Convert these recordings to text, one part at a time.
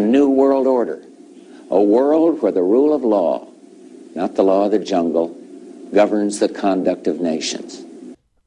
new world order, a world where the rule of law, not the law of the jungle, governs the conduct of nations.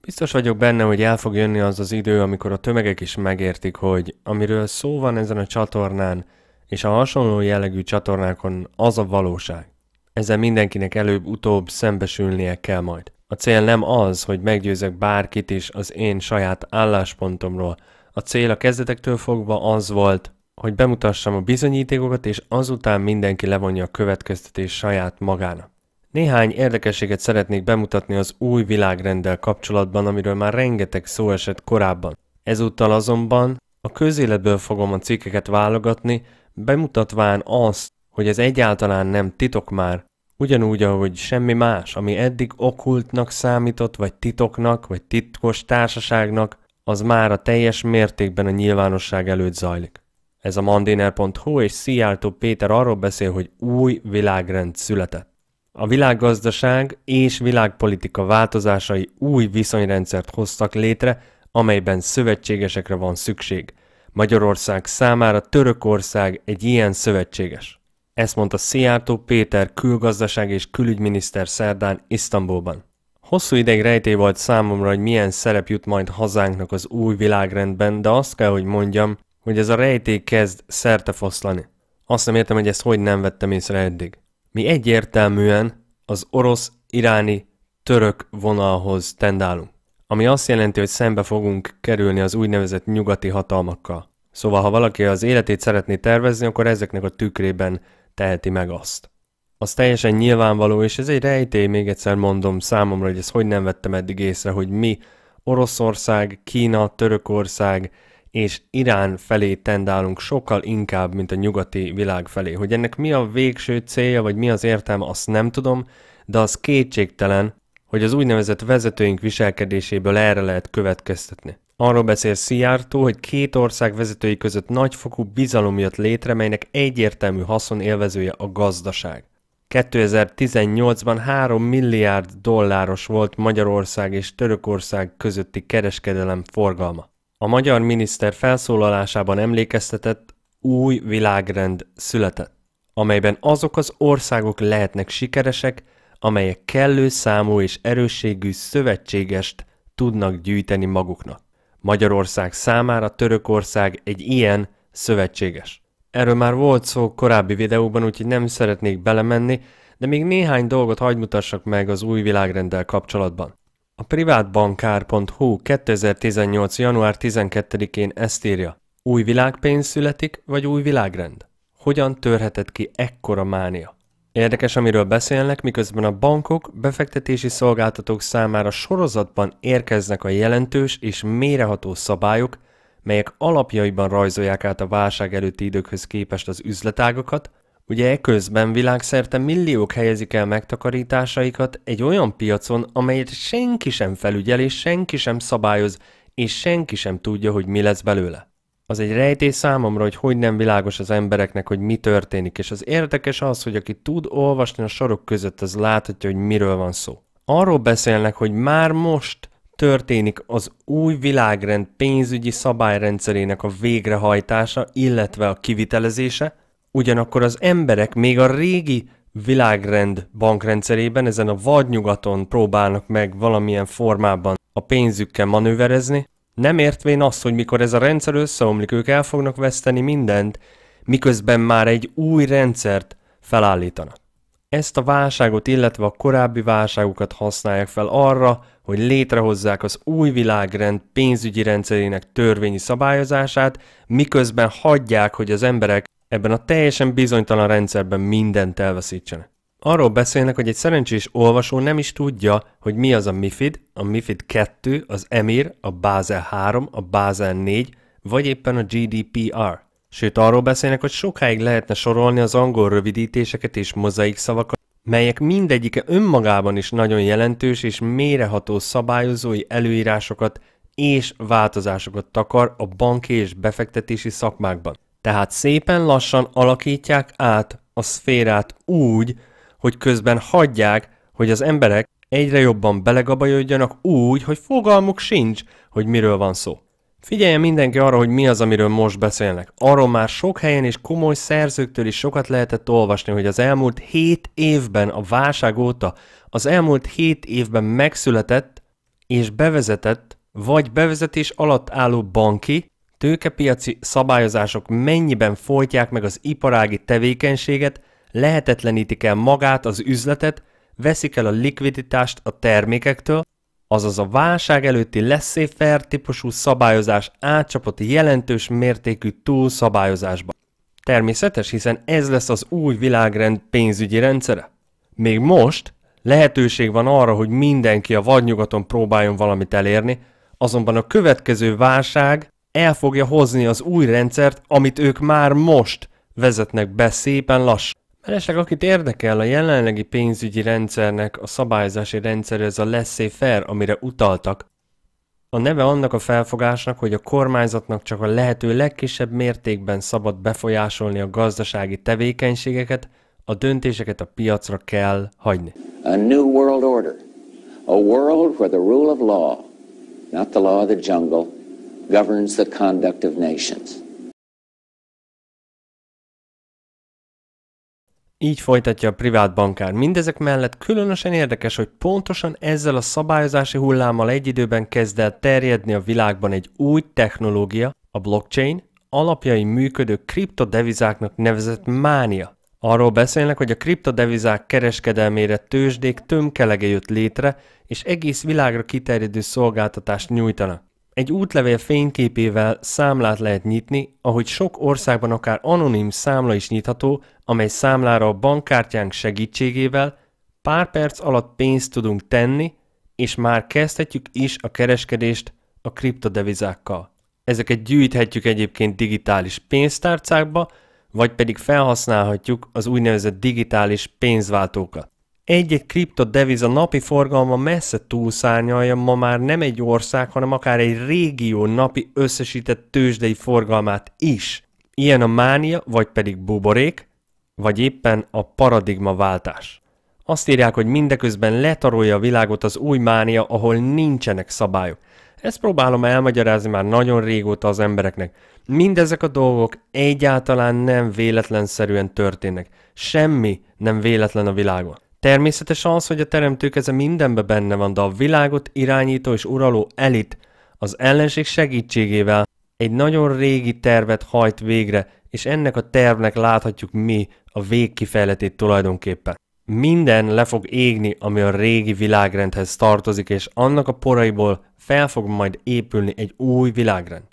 Biztos vagyok benne, hogy el fog jönni az az idő, amikor a tömegek is megértik, hogy amiről szó van ezen a csatornán, és a hasonló jellegű csatornákon az a valóság. Ezzel mindenkinek előbb-utóbb szembesülnie kell majd. A cél nem az, hogy meggyőzek bárkit is az én saját álláspontomról. A cél a kezdetektől fogva az volt, hogy bemutassam a bizonyítékokat, és azután mindenki levonja a következtetés saját magának. Néhány érdekességet szeretnék bemutatni az új világrenddel kapcsolatban, amiről már rengeteg szó esett korábban. Ezúttal azonban a közéletből fogom a cikkeket válogatni, bemutatván azt, hogy ez egyáltalán nem titok már, ugyanúgy, ahogy semmi más, ami eddig okultnak számított, vagy titoknak, vagy titkos társaságnak, az már a teljes mértékben a nyilvánosság előtt zajlik. Ez a mandiner.hu és Szijjártó Péter arról beszél, hogy új világrend született. A világgazdaság és világpolitika változásai új viszonyrendszert hoztak létre, amelyben szövetségesekre van szükség. Magyarország számára Törökország egy ilyen szövetséges. Ezt mondta Szijjártó Péter külgazdaság és külügyminiszter szerdán Isztambulban. Hosszú ideig rejtély volt számomra, hogy milyen szerep jut majd hazánknak az új világrendben, de azt kell, hogy mondjam, hogy ez a rejték kezd szerte foszlani. Azt nem értem, hogy ezt hogy nem vettem észre eddig. Mi egyértelműen az orosz-iráni török vonalhoz tendálunk, ami azt jelenti, hogy szembe fogunk kerülni az úgynevezett nyugati hatalmakkal. Szóval, ha valaki az életét szeretné tervezni, akkor ezeknek a tükrében teheti meg azt. Az teljesen nyilvánvaló, és ez egy rejtély, még egyszer mondom számomra, hogy ezt hogy nem vettem eddig észre, hogy mi Oroszország, Kína, Törökország, és Irán felé tendálunk sokkal inkább, mint a nyugati világ felé. Hogy ennek mi a végső célja, vagy mi az értelme, azt nem tudom, de az kétségtelen, hogy az úgynevezett vezetőink viselkedéséből erre lehet következtetni. Arról beszél Szijjártó, hogy két ország vezetői között nagyfokú bizalom jött létre, melynek egyértelmű haszonélvezője a gazdaság. 2018-ban 3 milliárd dolláros volt Magyarország és Törökország közötti kereskedelem forgalma. A magyar miniszter felszólalásában emlékeztetett új világrend született, amelyben azok az országok lehetnek sikeresek, amelyek kellő számú és erősségű szövetségest tudnak gyűjteni maguknak. Magyarország számára Törökország egy ilyen szövetséges. Erről már volt szó korábbi videóban, úgyhogy nem szeretnék belemenni, de még néhány dolgot hagy mutassak meg az új világrenddel kapcsolatban. A privátbankár.hu 2018. január 12-én ezt írja. Új világpénz születik, vagy új világrend? Hogyan törhetett ki ekkora mánia? Érdekes, amiről beszélnek, miközben a bankok, befektetési szolgáltatók számára sorozatban érkeznek a jelentős és méreható szabályok, melyek alapjaiban rajzolják át a válság előtti időkhöz képest az üzletágokat, Ugye közben világszerte milliók helyezik el megtakarításaikat egy olyan piacon, amelyet senki sem felügyel és senki sem szabályoz, és senki sem tudja, hogy mi lesz belőle. Az egy rejtés számomra, hogy hogy nem világos az embereknek, hogy mi történik, és az érdekes az, hogy aki tud olvasni a sorok között, az láthatja, hogy miről van szó. Arról beszélnek, hogy már most történik az új világrend pénzügyi szabályrendszerének a végrehajtása, illetve a kivitelezése, Ugyanakkor az emberek még a régi világrend bankrendszerében ezen a vadnyugaton próbálnak meg valamilyen formában a pénzükkel manőverezni, nem értvén azt, hogy mikor ez a rendszer összeomlik, ők el fognak veszteni mindent, miközben már egy új rendszert felállítanak. Ezt a válságot, illetve a korábbi válságokat használják fel arra, hogy létrehozzák az új világrend pénzügyi rendszerének törvényi szabályozását, miközben hagyják, hogy az emberek ebben a teljesen bizonytalan rendszerben mindent elveszítsenek. Arról beszélnek, hogy egy szerencsés olvasó nem is tudja, hogy mi az a MIFID, a MIFID 2, az EMIR, a Basel 3, a Basel 4, vagy éppen a GDPR. Sőt, arról beszélnek, hogy sokáig lehetne sorolni az angol rövidítéseket és mozaik szavakat, melyek mindegyike önmagában is nagyon jelentős és méreható szabályozói előírásokat és változásokat takar a banki és befektetési szakmákban. Tehát szépen lassan alakítják át a szférát úgy, hogy közben hagyják, hogy az emberek egyre jobban belegabajodjanak úgy, hogy fogalmuk sincs, hogy miről van szó. Figyeljen mindenki arra, hogy mi az, amiről most beszélnek. Arról már sok helyen és komoly szerzőktől is sokat lehetett olvasni, hogy az elmúlt 7 évben, a válság óta, az elmúlt 7 évben megszületett és bevezetett, vagy bevezetés alatt álló banki, tőkepiaci szabályozások mennyiben folytják meg az iparági tevékenységet, lehetetlenítik el magát az üzletet, veszik el a likviditást a termékektől, azaz a válság előtti laissez-faire típusú szabályozás átcsapott jelentős mértékű túlszabályozásba. Természetes, hiszen ez lesz az új világrend pénzügyi rendszere. Még most lehetőség van arra, hogy mindenki a vadnyugaton próbáljon valamit elérni, azonban a következő válság el fogja hozni az új rendszert, amit ők már most vezetnek be szépen lassan. Mellesleg akit érdekel a jelenlegi pénzügyi rendszernek a szabályozási rendszer ez a laissez-faire, amire utaltak. A neve annak a felfogásnak, hogy a kormányzatnak csak a lehető legkisebb mértékben szabad befolyásolni a gazdasági tevékenységeket, a döntéseket a piacra kell hagyni. A new world order. A world where the rule of law, not the law of the jungle, governs the conduct of nations. Így folytatja a privát bankár. Mindezek mellett különösen érdekes, hogy pontosan ezzel a szabályozási hullámmal egy időben kezd el terjedni a világban egy új technológia, a blockchain, alapjai működő kriptodevizáknak nevezett mánia. Arról beszélnek, hogy a kriptodevizák kereskedelmére tőzsdék tömkelege jött létre, és egész világra kiterjedő szolgáltatást nyújtanak. Egy útlevél fényképével számlát lehet nyitni, ahogy sok országban akár anonim számla is nyitható, amely számlára a bankkártyánk segítségével pár perc alatt pénzt tudunk tenni, és már kezdhetjük is a kereskedést a kriptodevizákkal. Ezeket gyűjthetjük egyébként digitális pénztárcákba, vagy pedig felhasználhatjuk az úgynevezett digitális pénzváltókat. Egy-egy deviza napi forgalma messze túlszárnyalja ma már nem egy ország, hanem akár egy régió napi összesített tőzsdei forgalmát is. Ilyen a mánia, vagy pedig buborék, vagy éppen a paradigmaváltás. Azt írják, hogy mindeközben letarolja a világot az új mánia, ahol nincsenek szabályok. Ezt próbálom elmagyarázni már nagyon régóta az embereknek. Mindezek a dolgok egyáltalán nem véletlenszerűen történnek. Semmi nem véletlen a világon. Természetes az, hogy a teremtő keze mindenbe benne van, de a világot irányító és uraló elit az ellenség segítségével egy nagyon régi tervet hajt végre, és ennek a tervnek láthatjuk mi a végkifejletét tulajdonképpen. Minden le fog égni, ami a régi világrendhez tartozik, és annak a poraiból fel fog majd épülni egy új világrend.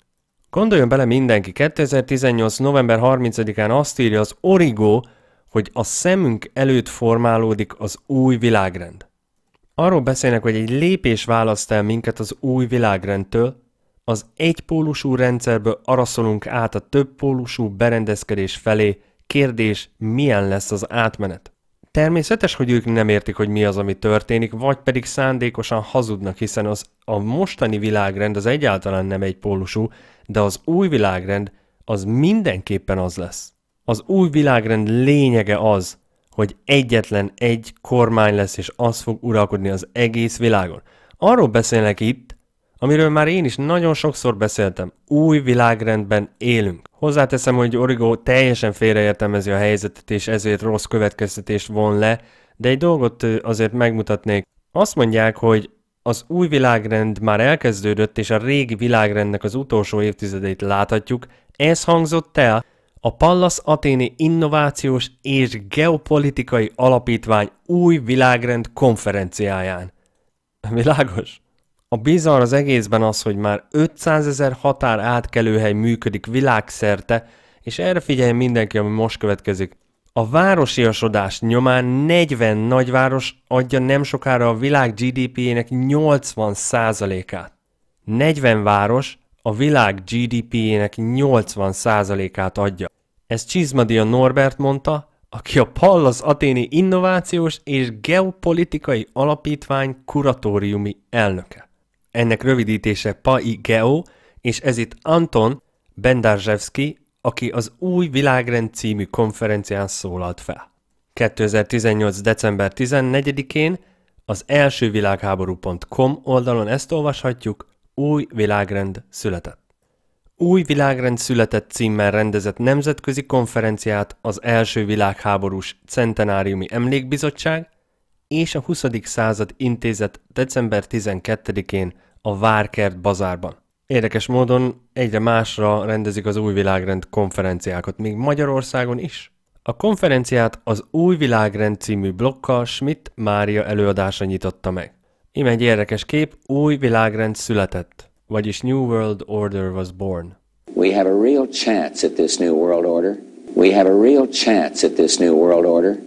Gondoljon bele mindenki, 2018. november 30-án azt írja az Origo, hogy a szemünk előtt formálódik az új világrend. Arról beszélnek, hogy egy lépés választ el minket az új világrendtől, az egypólusú rendszerből araszolunk át a többpólusú berendezkedés felé, kérdés, milyen lesz az átmenet. Természetes, hogy ők nem értik, hogy mi az, ami történik, vagy pedig szándékosan hazudnak, hiszen az a mostani világrend az egyáltalán nem egypólusú, de az új világrend az mindenképpen az lesz. Az új világrend lényege az, hogy egyetlen egy kormány lesz, és az fog uralkodni az egész világon. Arról beszélek itt, amiről már én is nagyon sokszor beszéltem. Új világrendben élünk. Hozzáteszem, hogy Origo teljesen félreértelmezi a helyzetet, és ezért rossz következtetést von le, de egy dolgot azért megmutatnék. Azt mondják, hogy az új világrend már elkezdődött, és a régi világrendnek az utolsó évtizedeit láthatjuk. Ez hangzott el, a Pallas Athéni Innovációs és Geopolitikai Alapítvány új világrend konferenciáján. Világos? A bizarr az egészben az, hogy már 500 ezer határ átkelőhely működik világszerte, és erre figyelj mindenki, ami most következik. A városiasodás nyomán 40 nagyváros adja nem sokára a világ gdp ének 80%-át. 40 város a világ gdp ének 80%-át adja. Ez Csizmadia Norbert mondta, aki a Pallas Aténi Innovációs és Geopolitikai Alapítvány kuratóriumi elnöke. Ennek rövidítése PAI Geo, és ez itt Anton Bendarzsevski, aki az Új Világrend című konferencián szólalt fel. 2018. december 14-én az elsővilágháború.com oldalon ezt olvashatjuk, új világrend született. Új világrend született címmel rendezett nemzetközi konferenciát az első világháborús centenáriumi emlékbizottság és a 20. század intézet december 12-én a Várkert bazárban. Érdekes módon egyre másra rendezik az új világrend konferenciákat, még Magyarországon is. A konferenciát az Új Világrend című blokkal Schmidt Mária előadása nyitotta meg. Ime egy érdekes kép, új világrend született, vagyis New World Order was born. We have a real chance at this new world order. We have a real chance at this new world order.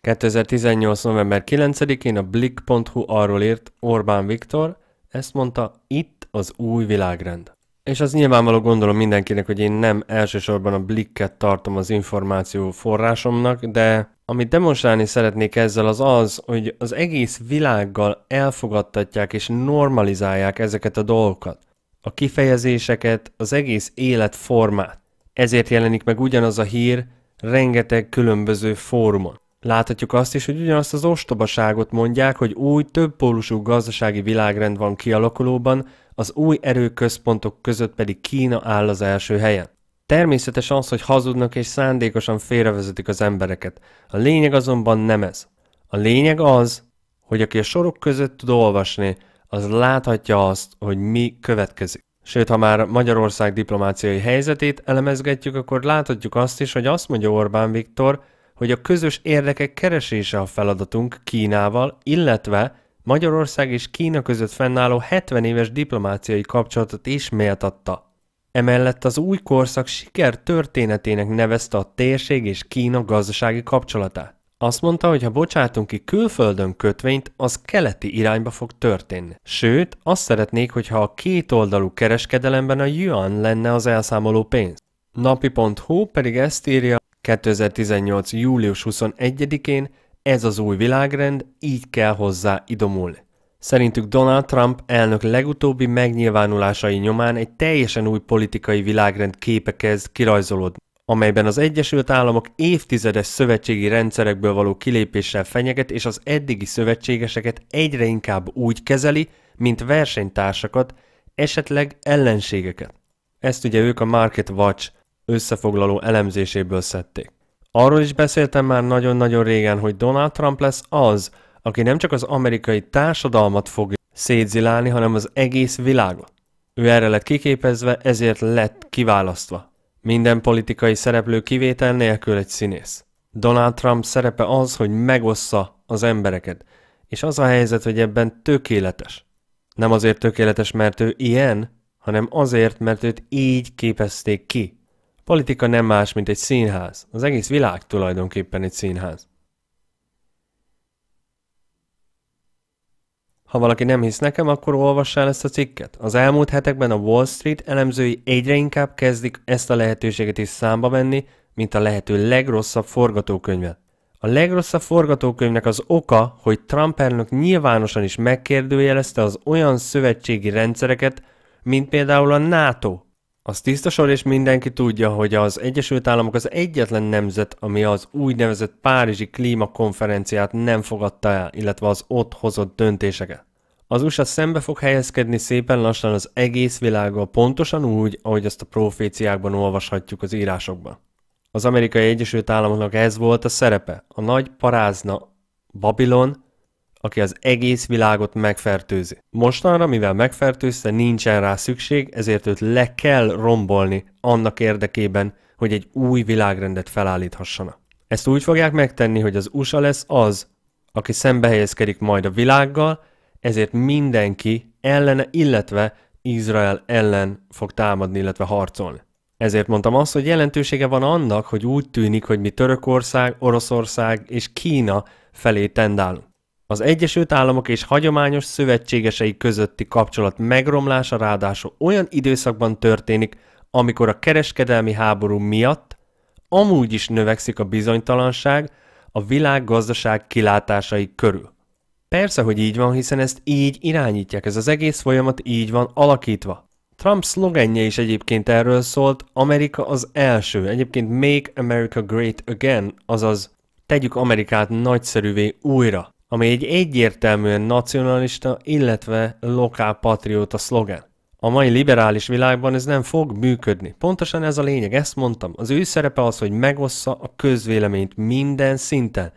2018. november 9-én a blick.hu arról írt Orbán Viktor, ezt mondta, itt az új világrend. És az nyilvánvaló gondolom mindenkinek, hogy én nem elsősorban a blikket tartom az információ forrásomnak, de amit demonstrálni szeretnék ezzel az az, hogy az egész világgal elfogadtatják és normalizálják ezeket a dolgokat. A kifejezéseket, az egész életformát. Ezért jelenik meg ugyanaz a hír rengeteg különböző fórumon. Láthatjuk azt is, hogy ugyanazt az ostobaságot mondják, hogy új, többpólusú gazdasági világrend van kialakulóban, az új erőközpontok között pedig Kína áll az első helyen. Természetes az, hogy hazudnak és szándékosan félrevezetik az embereket. A lényeg azonban nem ez. A lényeg az, hogy aki a sorok között tud olvasni, az láthatja azt, hogy mi következik. Sőt, ha már Magyarország diplomáciai helyzetét elemezgetjük, akkor láthatjuk azt is, hogy azt mondja Orbán Viktor, hogy a közös érdekek keresése a feladatunk Kínával, illetve Magyarország és Kína között fennálló 70 éves diplomáciai kapcsolatot is méltatta. Emellett az új korszak siker történetének nevezte a térség és Kína gazdasági kapcsolatát. Azt mondta, hogy ha bocsátunk ki külföldön kötvényt, az keleti irányba fog történni. Sőt, azt szeretnék, hogyha a kétoldalú kereskedelemben a yuan lenne az elszámoló pénz. Napi.hu pedig ezt írja 2018. július 21-én ez az új világrend, így kell hozzá idomulni. Szerintük Donald Trump elnök legutóbbi megnyilvánulásai nyomán egy teljesen új politikai világrend képe kezd kirajzolódni, amelyben az Egyesült Államok évtizedes szövetségi rendszerekből való kilépéssel fenyeget, és az eddigi szövetségeseket egyre inkább úgy kezeli, mint versenytársakat, esetleg ellenségeket. Ezt ugye ők a Market Watch összefoglaló elemzéséből szedték. Arról is beszéltem már nagyon-nagyon régen, hogy Donald Trump lesz az, aki nem csak az amerikai társadalmat fogja szétzilálni, hanem az egész világot. Ő erre lett kiképezve, ezért lett kiválasztva. Minden politikai szereplő kivétel nélkül egy színész. Donald Trump szerepe az, hogy megossza az embereket, és az a helyzet, hogy ebben tökéletes. Nem azért tökéletes, mert ő ilyen, hanem azért, mert őt így képezték ki politika nem más, mint egy színház. Az egész világ tulajdonképpen egy színház. Ha valaki nem hisz nekem, akkor olvassál ezt a cikket. Az elmúlt hetekben a Wall Street elemzői egyre inkább kezdik ezt a lehetőséget is számba venni, mint a lehető legrosszabb forgatókönyvet. A legrosszabb forgatókönyvnek az oka, hogy Trump elnök nyilvánosan is megkérdőjelezte az olyan szövetségi rendszereket, mint például a NATO, az tiszta sor, és mindenki tudja, hogy az Egyesült Államok az egyetlen nemzet, ami az úgynevezett Párizsi Klímakonferenciát nem fogadta el, illetve az ott hozott döntéseket. Az USA szembe fog helyezkedni szépen lassan az egész világgal, pontosan úgy, ahogy azt a proféciákban olvashatjuk az írásokban. Az amerikai Egyesült Államoknak ez volt a szerepe, a nagy parázna Babilon aki az egész világot megfertőzi. Mostanra, mivel megfertőzte, nincsen rá szükség, ezért őt le kell rombolni annak érdekében, hogy egy új világrendet felállíthassanak. Ezt úgy fogják megtenni, hogy az USA lesz az, aki szembe helyezkedik majd a világgal, ezért mindenki ellene, illetve Izrael ellen fog támadni, illetve harcolni. Ezért mondtam azt, hogy jelentősége van annak, hogy úgy tűnik, hogy mi Törökország, Oroszország és Kína felé tendálunk. Az Egyesült Államok és hagyományos szövetségesei közötti kapcsolat megromlása ráadásul olyan időszakban történik, amikor a kereskedelmi háború miatt amúgy is növekszik a bizonytalanság a világgazdaság kilátásai körül. Persze, hogy így van, hiszen ezt így irányítják, ez az egész folyamat így van alakítva. Trump szlogenje is egyébként erről szólt, Amerika az első, egyébként Make America Great Again, azaz tegyük Amerikát nagyszerűvé újra ami egy egyértelműen nacionalista, illetve lokálpatrióta szlogen. A mai liberális világban ez nem fog működni. Pontosan ez a lényeg, ezt mondtam. Az ő szerepe az, hogy megossza a közvéleményt minden szinten.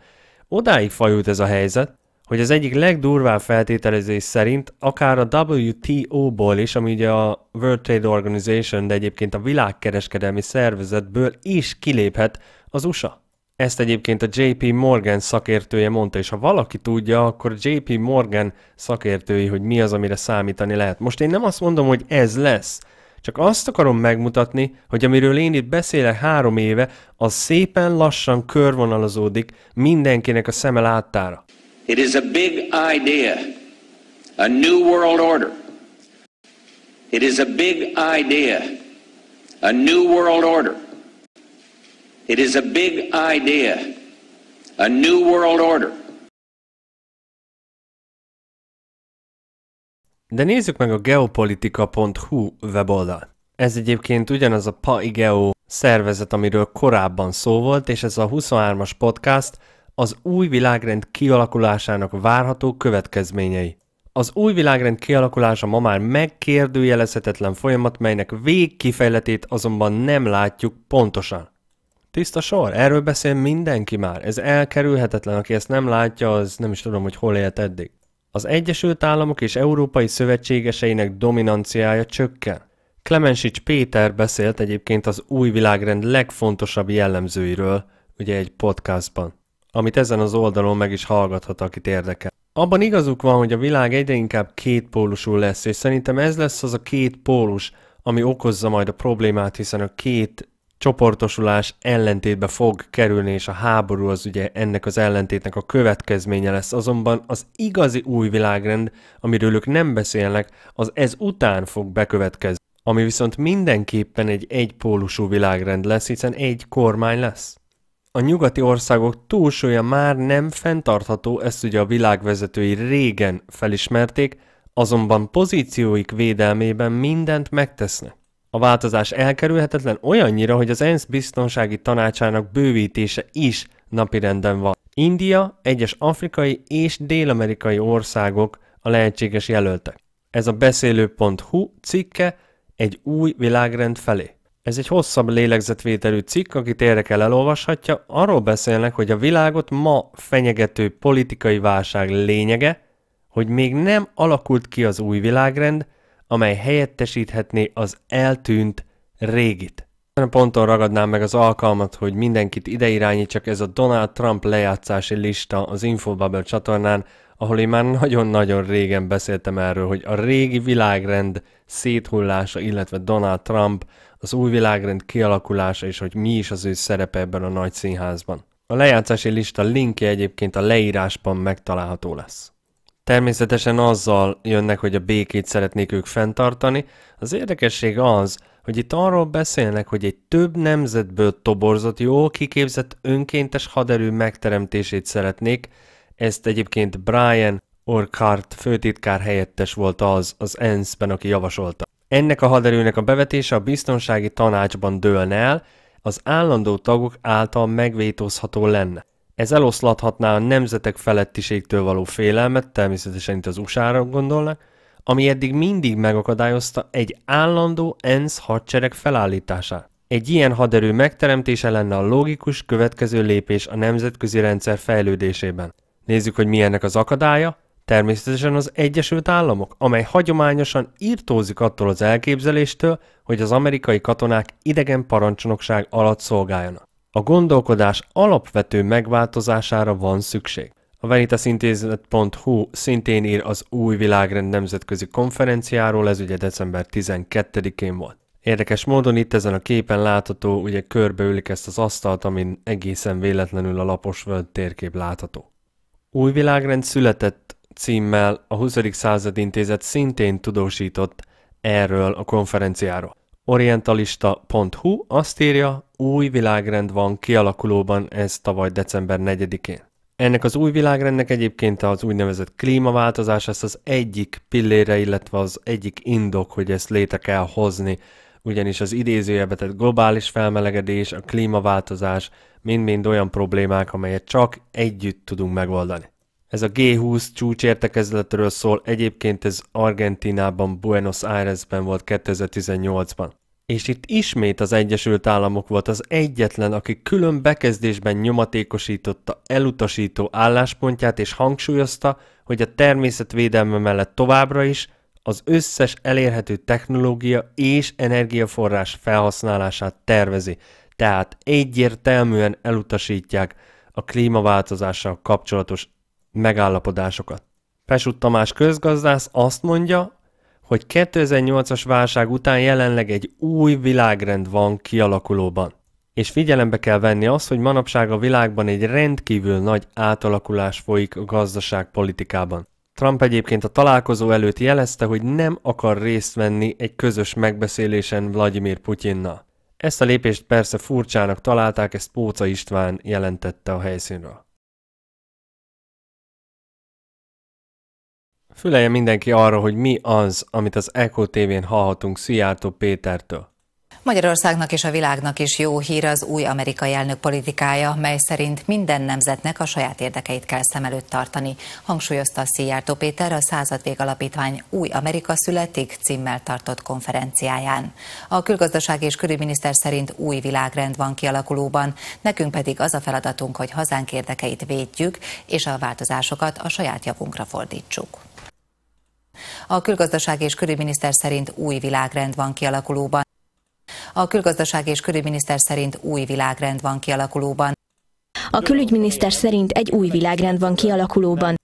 Odáig fajult ez a helyzet, hogy az egyik legdurvább feltételezés szerint akár a WTO-ból is, ami ugye a World Trade Organization, de egyébként a világkereskedelmi szervezetből is kiléphet az USA. Ezt egyébként a JP Morgan szakértője mondta, és ha valaki tudja, akkor JP Morgan szakértői, hogy mi az, amire számítani lehet. Most én nem azt mondom, hogy ez lesz, csak azt akarom megmutatni, hogy amiről én itt beszélek három éve, az szépen lassan körvonalazódik mindenkinek a szeme láttára. It is a big idea. A new world order. It is a big idea. A new world order. It is a big idea, a new world order. De nézzük meg a geopolitika.hu weboldalt. Ez egyébként ugyanaz a PAIGEO szervezet, amiről korábban szó volt, és ez a 23-as podcast az új világrend kialakulásának várható következményei. Az új világrend kialakulása ma már megkérdőjelezhetetlen folyamat, melynek végkifejletét azonban nem látjuk pontosan. Tiszta sor, erről beszél mindenki már, ez elkerülhetetlen, aki ezt nem látja, az nem is tudom, hogy hol élt eddig. Az Egyesült Államok és Európai Szövetségeseinek dominanciája csökken. Klemensics Péter beszélt egyébként az új világrend legfontosabb jellemzőiről, ugye egy podcastban, amit ezen az oldalon meg is hallgathat, akit érdekel. Abban igazuk van, hogy a világ egyre inkább kétpólusú lesz, és szerintem ez lesz az a két pólus, ami okozza majd a problémát, hiszen a két csoportosulás ellentétbe fog kerülni, és a háború az ugye ennek az ellentétnek a következménye lesz. Azonban az igazi új világrend, amiről ők nem beszélnek, az ez után fog bekövetkezni. Ami viszont mindenképpen egy egypólusú világrend lesz, hiszen egy kormány lesz. A nyugati országok túlsója már nem fenntartható, ezt ugye a világvezetői régen felismerték, azonban pozícióik védelmében mindent megtesznek. A változás elkerülhetetlen olyannyira, hogy az ENSZ biztonsági tanácsának bővítése is napirenden van. India, egyes afrikai és dél-amerikai országok a lehetséges jelöltek. Ez a beszélő.hu cikke egy új világrend felé. Ez egy hosszabb lélegzetvételű cikk, akit érdekel elolvashatja. Arról beszélnek, hogy a világot ma fenyegető politikai válság lényege, hogy még nem alakult ki az új világrend, amely helyettesíthetné az eltűnt régit. A ponton ragadnám meg az alkalmat, hogy mindenkit ide csak ez a Donald Trump lejátszási lista az Infobubble csatornán, ahol én már nagyon-nagyon régen beszéltem erről, hogy a régi világrend széthullása, illetve Donald Trump, az új világrend kialakulása és hogy mi is az ő szerepe ebben a nagy színházban. A lejátszási lista linkje egyébként a leírásban megtalálható lesz. Természetesen azzal jönnek, hogy a békét szeretnék ők fenntartani. Az érdekesség az, hogy itt arról beszélnek, hogy egy több nemzetből toborzott, jó kiképzett önkéntes haderő megteremtését szeretnék. Ezt egyébként Brian Orkart főtitkár helyettes volt az az ENSZ-ben, aki javasolta. Ennek a haderőnek a bevetése a biztonsági tanácsban dőlne el, az állandó tagok által megvétózható lenne. Ez eloszlathatná a nemzetek felettiségtől való félelmet, természetesen itt az USA-ra gondolnak, ami eddig mindig megakadályozta egy állandó ENSZ hadsereg felállítását. Egy ilyen haderő megteremtése lenne a logikus következő lépés a nemzetközi rendszer fejlődésében. Nézzük, hogy milyennek az akadálya. Természetesen az Egyesült Államok, amely hagyományosan írtózik attól az elképzeléstől, hogy az amerikai katonák idegen parancsnokság alatt szolgáljanak. A gondolkodás alapvető megváltozására van szükség. A veritasintézet.hu szintén ír az új világrend nemzetközi konferenciáról, ez ugye december 12-én volt. Érdekes módon itt ezen a képen látható, ugye körbeülik ezt az asztalt, amin egészen véletlenül a lapos völd térkép látható. Új világrend született címmel a 20. század intézet szintén tudósított erről a konferenciáról. Orientalista.hu azt írja, új világrend van kialakulóban ez tavaly december 4-én. Ennek az új világrendnek egyébként az úgynevezett klímaváltozás, ez az egyik pillére, illetve az egyik indok, hogy ezt létre kell hozni, ugyanis az idézőjebe tett globális felmelegedés, a klímaváltozás mind-mind olyan problémák, amelyet csak együtt tudunk megoldani. Ez a G20 csúcsértekezletről szól, egyébként ez Argentinában, Buenos Airesben volt 2018-ban. És itt ismét az Egyesült Államok volt az egyetlen, aki külön bekezdésben nyomatékosította elutasító álláspontját és hangsúlyozta, hogy a természetvédelme mellett továbbra is az összes elérhető technológia és energiaforrás felhasználását tervezi, tehát egyértelműen elutasítják a klímaváltozással kapcsolatos megállapodásokat. Pesut Tamás közgazdász azt mondja, hogy 2008-as válság után jelenleg egy új világrend van kialakulóban. És figyelembe kell venni azt, hogy manapság a világban egy rendkívül nagy átalakulás folyik a gazdaságpolitikában. Trump egyébként a találkozó előtt jelezte, hogy nem akar részt venni egy közös megbeszélésen Vladimir Putyinnal. Ezt a lépést persze furcsának találták, ezt Póca István jelentette a helyszínről. Füleje mindenki arra, hogy mi az, amit az Echo TV-n hallhatunk Szijjártó Pétertől. Magyarországnak és a világnak is jó hír az új amerikai elnök politikája, mely szerint minden nemzetnek a saját érdekeit kell szem előtt tartani, hangsúlyozta Szijjártó Péter a Századvég Alapítvány Új Amerika Születik címmel tartott konferenciáján. A külgazdaság és körülminiszter szerint új világrend van kialakulóban, nekünk pedig az a feladatunk, hogy hazánk érdekeit védjük, és a változásokat a saját javunkra fordítsuk. A külgazdaság és körülminiszter szerint új világrend van kialakulóban. A külgazdaság és körülminiszter szerint új világrend van kialakulóban. A külügyminiszter szerint egy új világrend van kialakulóban.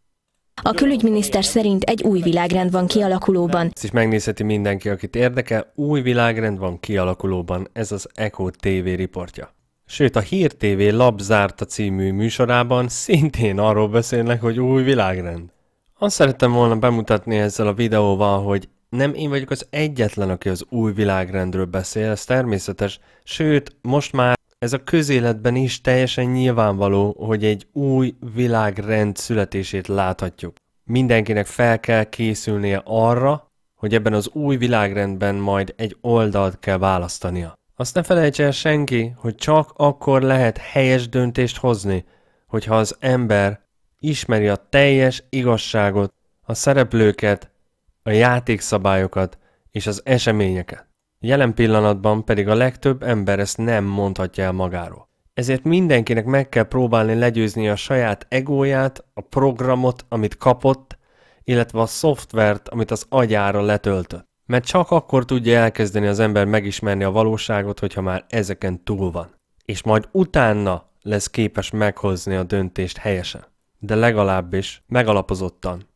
A külügyminiszter szerint egy új világrend van kialakulóban. Ezt is megnézheti mindenki, akit érdekel. Új világrend van kialakulóban. Ez az Echo TV riportja. Sőt, a Hír TV Labzárta című műsorában szintén arról beszélnek, hogy új világrend. Azt szerettem volna bemutatni ezzel a videóval, hogy nem én vagyok az egyetlen, aki az új világrendről beszél, ez természetes, sőt, most már ez a közéletben is teljesen nyilvánvaló, hogy egy új világrend születését láthatjuk. Mindenkinek fel kell készülnie arra, hogy ebben az új világrendben majd egy oldalt kell választania. Azt ne felejtse el senki, hogy csak akkor lehet helyes döntést hozni, hogyha az ember ismeri a teljes igazságot, a szereplőket, a játékszabályokat és az eseményeket. Jelen pillanatban pedig a legtöbb ember ezt nem mondhatja el magáról. Ezért mindenkinek meg kell próbálni legyőzni a saját egóját, a programot, amit kapott, illetve a szoftvert, amit az agyára letöltött. Mert csak akkor tudja elkezdeni az ember megismerni a valóságot, hogyha már ezeken túl van. És majd utána lesz képes meghozni a döntést helyesen de legalábbis megalapozottan